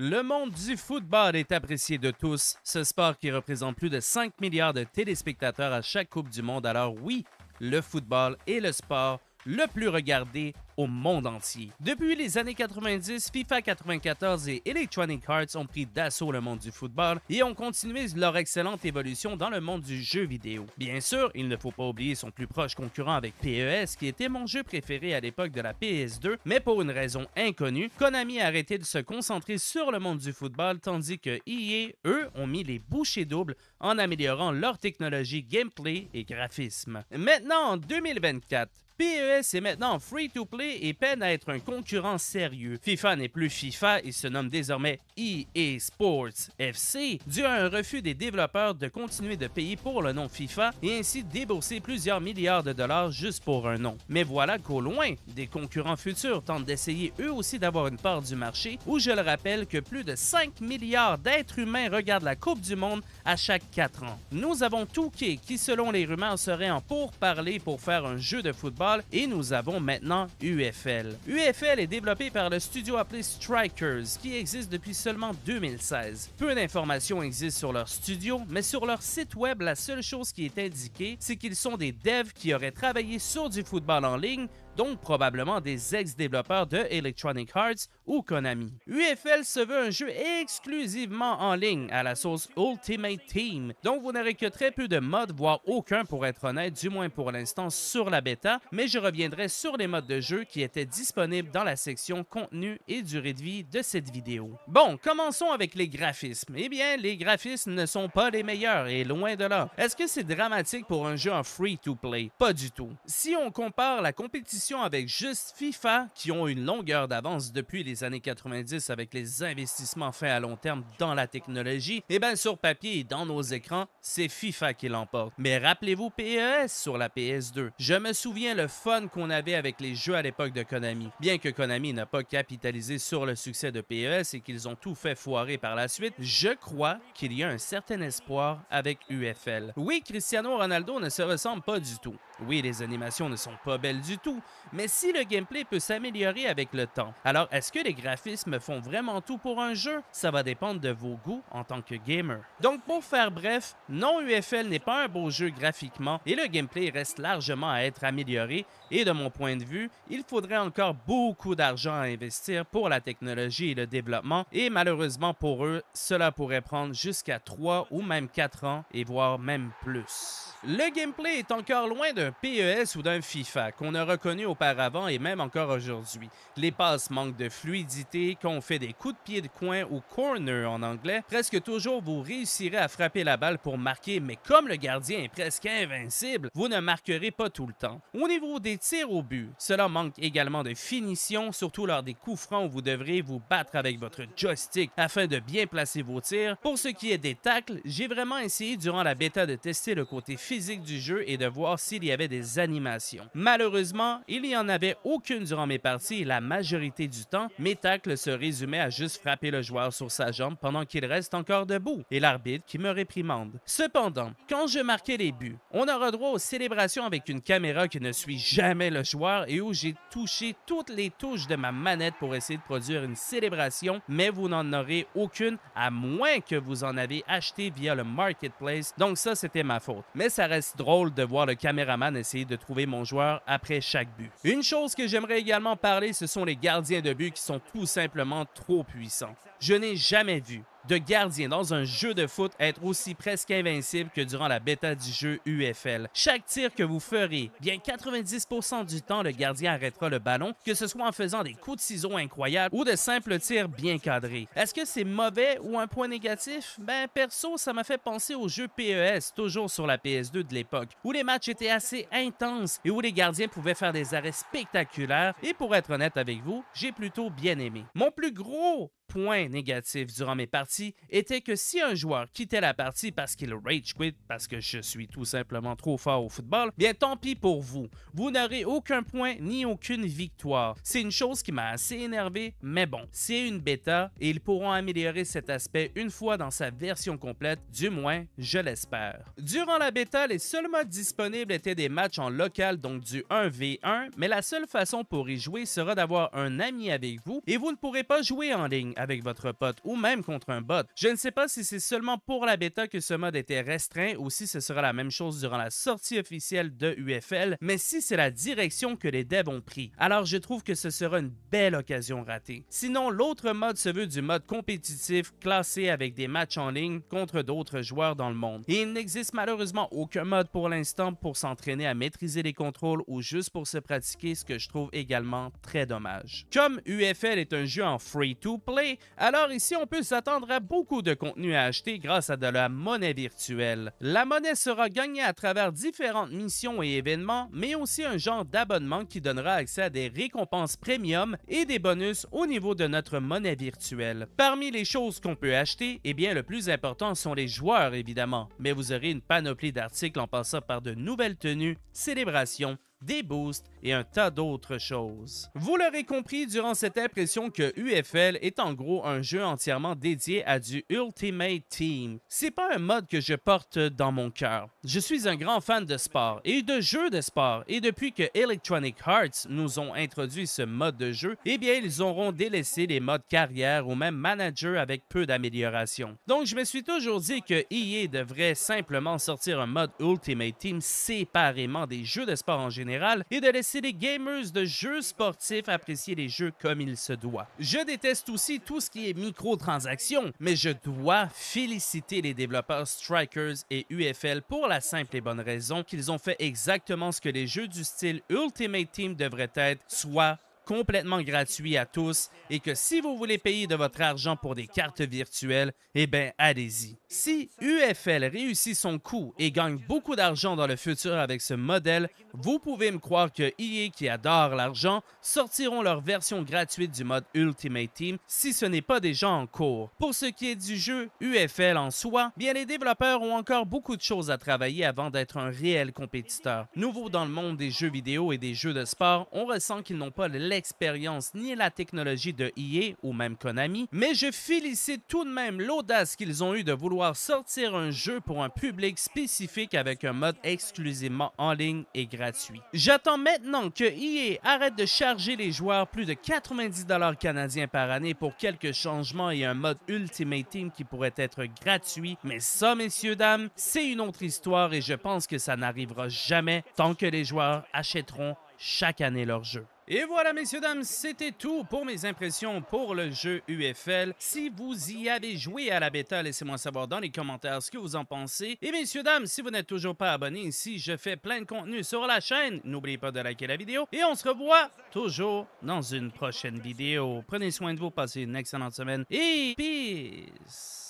Le monde du football est apprécié de tous, ce sport qui représente plus de 5 milliards de téléspectateurs à chaque Coupe du Monde. Alors oui, le football est le sport le plus regardé au monde entier. Depuis les années 90, FIFA 94 et Electronic Arts ont pris d'assaut le monde du football et ont continué leur excellente évolution dans le monde du jeu vidéo. Bien sûr, il ne faut pas oublier son plus proche concurrent avec PES, qui était mon jeu préféré à l'époque de la PS2, mais pour une raison inconnue, Konami a arrêté de se concentrer sur le monde du football, tandis que EA, eux, ont mis les bouchées doubles en améliorant leur technologie gameplay et graphisme. Maintenant, en 2024, PES est maintenant free to play et peine à être un concurrent sérieux. FIFA n'est plus FIFA il se nomme désormais EA Sports FC, dû à un refus des développeurs de continuer de payer pour le nom FIFA et ainsi débourser plusieurs milliards de dollars juste pour un nom. Mais voilà qu'au loin, des concurrents futurs tentent d'essayer eux aussi d'avoir une part du marché, où je le rappelle que plus de 5 milliards d'êtres humains regardent la Coupe du Monde à chaque 4 ans. Nous avons Touquet qui, selon les rumeurs, serait en pourparlers pour faire un jeu de football et nous avons maintenant eu UFL. UFL est développé par le studio appelé Strikers, qui existe depuis seulement 2016. Peu d'informations existent sur leur studio, mais sur leur site web, la seule chose qui est indiquée, c'est qu'ils sont des devs qui auraient travaillé sur du football en ligne donc probablement des ex-développeurs de Electronic Arts ou Konami. UFL se veut un jeu exclusivement en ligne à la source Ultimate Team, donc vous n'aurez que très peu de modes, voire aucun pour être honnête, du moins pour l'instant sur la bêta, mais je reviendrai sur les modes de jeu qui étaient disponibles dans la section contenu et durée de vie de cette vidéo. Bon, commençons avec les graphismes. Eh bien, les graphismes ne sont pas les meilleurs et loin de là. Est-ce que c'est dramatique pour un jeu en free-to-play? Pas du tout. Si on compare la compétition avec juste FIFA, qui ont une longueur d'avance depuis les années 90 avec les investissements faits à long terme dans la technologie, et eh bien sur papier et dans nos écrans, c'est FIFA qui l'emporte. Mais rappelez-vous PES sur la PS2. Je me souviens le fun qu'on avait avec les jeux à l'époque de Konami. Bien que Konami n'a pas capitalisé sur le succès de PES et qu'ils ont tout fait foirer par la suite, je crois qu'il y a un certain espoir avec UFL. Oui, Cristiano Ronaldo ne se ressemble pas du tout. Oui, les animations ne sont pas belles du tout, mais si le gameplay peut s'améliorer avec le temps, alors est-ce que les graphismes font vraiment tout pour un jeu Ça va dépendre de vos goûts en tant que gamer. Donc pour faire bref, non UFL n'est pas un beau jeu graphiquement et le gameplay reste largement à être amélioré et de mon point de vue, il faudrait encore beaucoup d'argent à investir pour la technologie et le développement et malheureusement pour eux, cela pourrait prendre jusqu'à 3 ou même 4 ans et voire même plus. Le gameplay est encore loin de d'un PES ou d'un FIFA qu'on a reconnu auparavant et même encore aujourd'hui. Les passes manquent de fluidité, quand on fait des coups de pied de coin ou corner en anglais, presque toujours vous réussirez à frapper la balle pour marquer, mais comme le gardien est presque invincible, vous ne marquerez pas tout le temps. Au niveau des tirs au but, cela manque également de finition, surtout lors des coups francs où vous devrez vous battre avec votre joystick afin de bien placer vos tirs. Pour ce qui est des tacles, j'ai vraiment essayé durant la bêta de tester le côté physique du jeu et de voir s'il y avait des animations. Malheureusement, il n'y en avait aucune durant mes parties et la majorité du temps, mes tacles se résumaient à juste frapper le joueur sur sa jambe pendant qu'il reste encore debout et l'arbitre qui me réprimande. Cependant, quand je marquais les buts, on aura droit aux célébrations avec une caméra qui ne suit jamais le joueur et où j'ai touché toutes les touches de ma manette pour essayer de produire une célébration, mais vous n'en aurez aucune à moins que vous en avez acheté via le marketplace. Donc ça, c'était ma faute. Mais ça reste drôle de voir le caméraman essayer de trouver mon joueur après chaque but. Une chose que j'aimerais également parler, ce sont les gardiens de but qui sont tout simplement trop puissants. Je n'ai jamais vu de gardien dans un jeu de foot, être aussi presque invincible que durant la bêta du jeu UFL. Chaque tir que vous ferez, bien 90% du temps, le gardien arrêtera le ballon, que ce soit en faisant des coups de ciseaux incroyables ou de simples tirs bien cadrés. Est-ce que c'est mauvais ou un point négatif? Ben, perso, ça m'a fait penser au jeu PES, toujours sur la PS2 de l'époque, où les matchs étaient assez intenses et où les gardiens pouvaient faire des arrêts spectaculaires. Et pour être honnête avec vous, j'ai plutôt bien aimé. Mon plus gros point négatif durant mes parties était que si un joueur quittait la partie parce qu'il rage quit, parce que je suis tout simplement trop fort au football, bien tant pis pour vous. Vous n'aurez aucun point ni aucune victoire. C'est une chose qui m'a assez énervé, mais bon, c'est une bêta et ils pourront améliorer cet aspect une fois dans sa version complète, du moins, je l'espère. Durant la bêta, les seuls modes disponibles étaient des matchs en local, donc du 1v1, mais la seule façon pour y jouer sera d'avoir un ami avec vous et vous ne pourrez pas jouer en ligne avec votre pote ou même contre un bot. Je ne sais pas si c'est seulement pour la bêta que ce mode était restreint ou si ce sera la même chose durant la sortie officielle de UFL, mais si c'est la direction que les devs ont pris, alors je trouve que ce sera une belle occasion ratée. Sinon, l'autre mode se veut du mode compétitif classé avec des matchs en ligne contre d'autres joueurs dans le monde. Et il n'existe malheureusement aucun mode pour l'instant pour s'entraîner à maîtriser les contrôles ou juste pour se pratiquer, ce que je trouve également très dommage. Comme UFL est un jeu en free-to-play, alors ici on peut s'attendre à beaucoup de contenu à acheter grâce à de la monnaie virtuelle. La monnaie sera gagnée à travers différentes missions et événements, mais aussi un genre d'abonnement qui donnera accès à des récompenses premium et des bonus au niveau de notre monnaie virtuelle. Parmi les choses qu'on peut acheter, eh bien le plus important sont les joueurs évidemment, mais vous aurez une panoplie d'articles en passant par de nouvelles tenues, célébrations des boosts et un tas d'autres choses. Vous l'aurez compris durant cette impression que UFL est en gros un jeu entièrement dédié à du Ultimate Team. C'est pas un mode que je porte dans mon cœur. Je suis un grand fan de sport et de jeux de sport et depuis que Electronic Hearts nous ont introduit ce mode de jeu, eh bien ils auront délaissé les modes carrière ou même manager avec peu d'amélioration. Donc je me suis toujours dit que EA devrait simplement sortir un mode Ultimate Team séparément des jeux de sport en général et de laisser les gamers de jeux sportifs apprécier les jeux comme il se doit. Je déteste aussi tout ce qui est microtransactions, mais je dois féliciter les développeurs Strikers et UFL pour la simple et bonne raison qu'ils ont fait exactement ce que les jeux du style Ultimate Team devraient être, soit complètement gratuit à tous et que si vous voulez payer de votre argent pour des cartes virtuelles, eh bien, allez-y. Si UFL réussit son coup et gagne beaucoup d'argent dans le futur avec ce modèle, vous pouvez me croire que EA, qui adore l'argent, sortiront leur version gratuite du mode Ultimate Team si ce n'est pas déjà en cours. Pour ce qui est du jeu UFL en soi, bien les développeurs ont encore beaucoup de choses à travailler avant d'être un réel compétiteur. Nouveau dans le monde des jeux vidéo et des jeux de sport, on ressent qu'ils n'ont pas le' expérience ni la technologie de EA ou même Konami, mais je félicite tout de même l'audace qu'ils ont eu de vouloir sortir un jeu pour un public spécifique avec un mode exclusivement en ligne et gratuit. J'attends maintenant que EA arrête de charger les joueurs plus de 90 dollars canadiens par année pour quelques changements et un mode Ultimate Team qui pourrait être gratuit, mais ça, messieurs, dames, c'est une autre histoire et je pense que ça n'arrivera jamais tant que les joueurs achèteront chaque année leur jeu. Et voilà, messieurs, dames, c'était tout pour mes impressions pour le jeu UFL. Si vous y avez joué à la bêta, laissez-moi savoir dans les commentaires ce que vous en pensez. Et messieurs, dames, si vous n'êtes toujours pas abonné ici, je fais plein de contenu sur la chaîne. N'oubliez pas de liker la vidéo et on se revoit toujours dans une prochaine vidéo. Prenez soin de vous, passez une excellente semaine et peace!